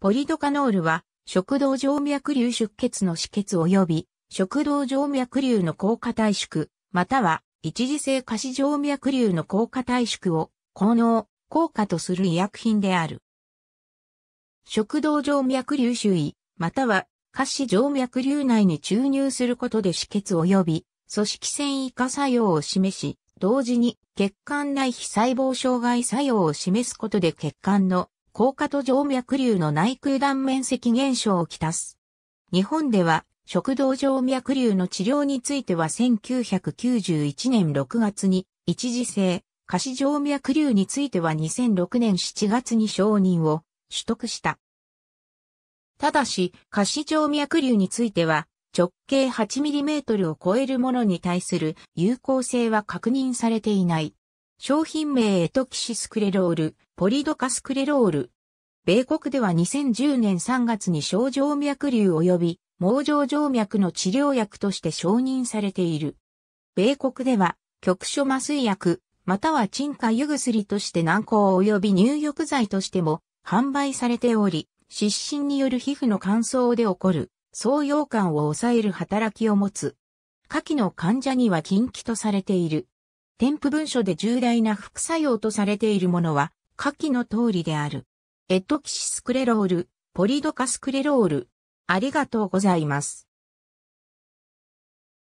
ポリドカノールは、食道静脈瘤出血の止血及び、食道静脈瘤の効果退縮、または、一時性下肢静脈瘤の効果退縮を、効能、効果とする医薬品である。食道静脈瘤周囲、または、下肢静脈瘤内に注入することで止血及び、組織繊維化作用を示し、同時に血管内非細胞障害作用を示すことで血管の高架と静脈瘤の内空断面積減少をきたす。日本では、食道静脈瘤の治療については1991年6月に一時性、下肢静脈瘤については2006年7月に承認を取得した。ただし、下肢静脈瘤については、直径8ミリメートルを超えるものに対する有効性は確認されていない。商品名エトキシスクレロール、ポリドカスクレロール。米国では2010年3月に症状脈瘤及び盲状静脈の治療薬として承認されている。米国では局所麻酔薬、または鎮火湯薬として軟膏及び入浴剤としても販売されており、湿疹による皮膚の乾燥で起こる、創用感を抑える働きを持つ。下記の患者には禁忌とされている。添付文書で重大な副作用とされているものは、下記の通りである。エットキシスクレロール、ポリドカスクレロール。ありがとうございます。